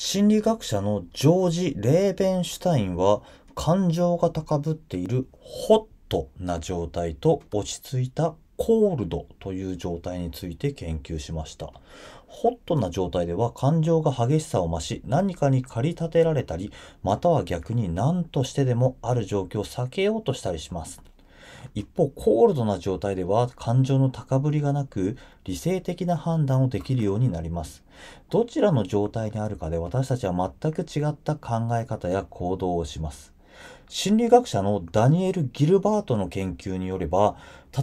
心理学者のジョージ・レーベンシュタインは感情が高ぶっているホットな状態と落ち着いたコールドという状態について研究しました。ホットな状態では感情が激しさを増し何かに駆り立てられたりまたは逆に何としてでもある状況を避けようとしたりします。一方、高度な状態では感情の高ぶりがなく、理性的な判断をできるようになります。どちらの状態にあるかで私たちは全く違った考え方や行動をします。心理学者のダニエル・ギルバートの研究によれば、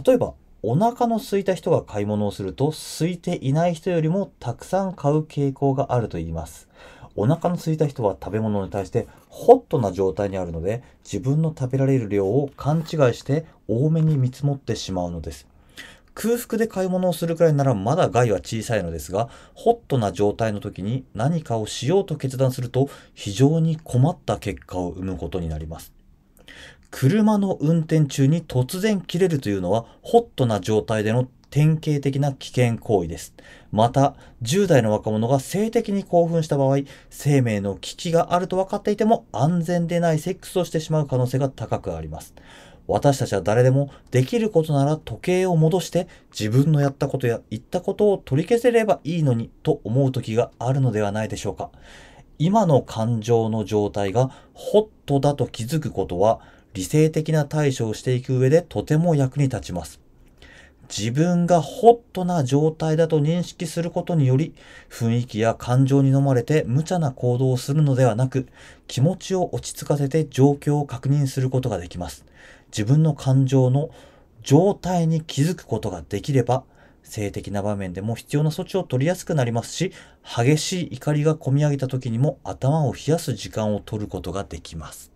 例えばお腹の空いた人が買い物をすると、空いていない人よりもたくさん買う傾向があると言います。お腹の空いた人は食べ物に対してホットな状態にあるので、自分の食べられる量を勘違いして多めに見積もってしまうのです。空腹で買い物をするくらいならまだ害は小さいのですが、ホットな状態の時に何かをしようと決断すると非常に困った結果を生むことになります。車の運転中に突然切れるというのはホットな状態での典型的な危険行為です。また、10代の若者が性的に興奮した場合、生命の危機があると分かっていても安全でないセックスをしてしまう可能性が高くあります。私たちは誰でもできることなら時計を戻して自分のやったことや言ったことを取り消せればいいのにと思う時があるのではないでしょうか。今の感情の状態がホットだと気づくことは理性的な対処をしていく上でとても役に立ちます。自分がホットな状態だと認識することにより、雰囲気や感情に飲まれて無茶な行動をするのではなく、気持ちを落ち着かせて状況を確認することができます。自分の感情の状態に気づくことができれば、性的な場面でも必要な措置を取りやすくなりますし、激しい怒りがこみ上げた時にも頭を冷やす時間を取ることができます。